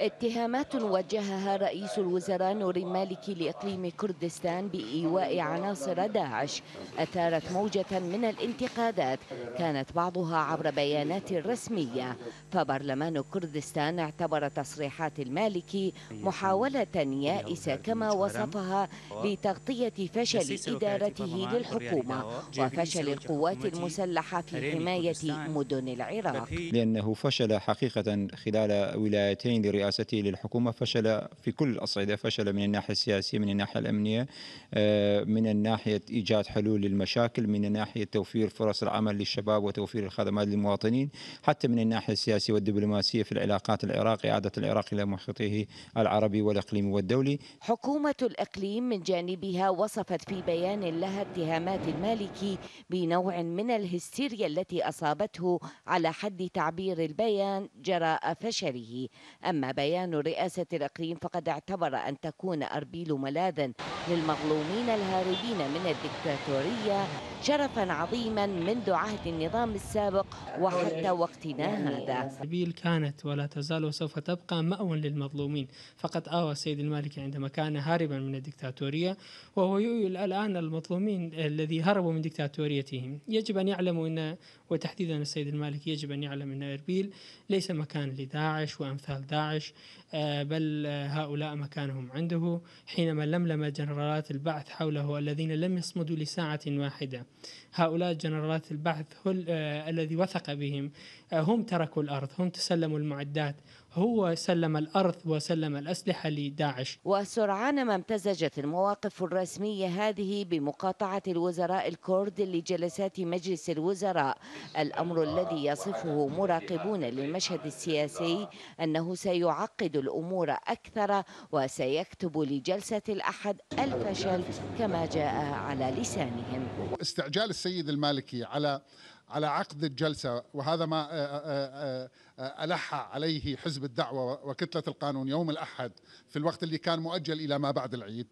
اتهامات وجهها رئيس الوزراء نور مالكي لإقليم كردستان بإيواء عناصر داعش أثارت موجة من الانتقادات كانت بعضها عبر بيانات رسمية فبرلمان كردستان اعتبر تصريحات المالكي محاولة يائسة كما وصفها لتغطية فشل إدارته للحكومة وفشل القوات المسلحة في حماية مدن العراق لأنه فشل حقيقة خلال ولايتين لرئاسته للحكومة فشل في كل الأصعدة فشل من الناحية السياسية من الناحية الأمنية آه، من الناحية إيجاد حلول للمشاكل من الناحية توفير فرص العمل للشباب وتوفير الخدمات للمواطنين حتى من الناحية السياسية والدبلوماسية في العلاقات العراق إعادة العراق إلى محيطه العربي والإقليمي والدولي حكومة الإقليم من جانبها وصفت في بيان لها اتهامات المالكي بنوع من الهستيريا التي أصابته على حد تعبير البيان جراء فشله عليه أما بيان رئاسة الإقليم فقد اعتبر أن تكون أربيل ملاذا للمظلومين الهاربين من الدكتاتورية شرفا عظيما منذ عهد النظام السابق وحتى وقتنا يعني هذا أربيل كانت ولا تزال وسوف تبقى مأوى للمظلومين فقد آوى السيد المالكي عندما كان هاربا من الدكتاتورية وهو يؤيل الآن المظلومين الذي هربوا من دكتاتوريتهم يجب أن يعلموا أن وتحديدا السيد المالكي يجب أن يعلم أن أربيل ليس مكان لداعش داعش وأمثال داعش آه، بل آه، هؤلاء مكانهم عنده حينما لملم جنرالات البعث حوله الذين لم يصمدوا لساعة واحدة هؤلاء جنرالات البعث آه، الذي وثق بهم هم تركوا الأرض هم تسلموا المعدات هو سلم الأرض وسلم الأسلحة لداعش وسرعان ما امتزجت المواقف الرسمية هذه بمقاطعة الوزراء الكرد لجلسات مجلس الوزراء الأمر الذي يصفه مراقبون للمشهد السياسي أنه سيعقد الأمور أكثر وسيكتب لجلسة الأحد الفشل كما جاء على لسانهم استعجال السيد المالكي على على عقد الجلسة وهذا ما آه، آه، آه، ألح عليه حزب الدعوة وكتلة القانون يوم الأحد في الوقت اللي كان مؤجل إلى ما بعد العيد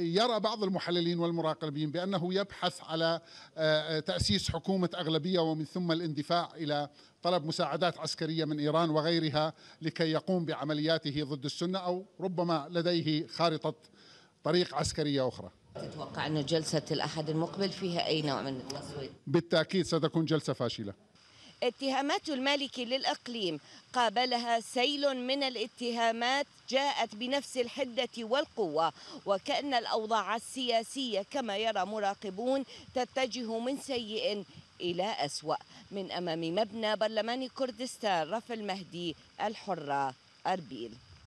يرى بعض المحللين والمراقبين بأنه يبحث على تأسيس حكومة أغلبية ومن ثم الاندفاع إلى طلب مساعدات عسكرية من إيران وغيرها لكي يقوم بعملياته ضد السنة أو ربما لديه خارطة طريق عسكرية أخرى تتوقع أن جلسة الأحد المقبل فيها أي نوع من التصويت؟ بالتأكيد ستكون جلسة فاشلة اتهامات المالك للأقليم قابلها سيل من الاتهامات جاءت بنفس الحدة والقوة وكأن الأوضاع السياسية كما يرى مراقبون تتجه من سيء إلى أسوأ من أمام مبنى برلمان كردستان رف المهدي الحرة أربيل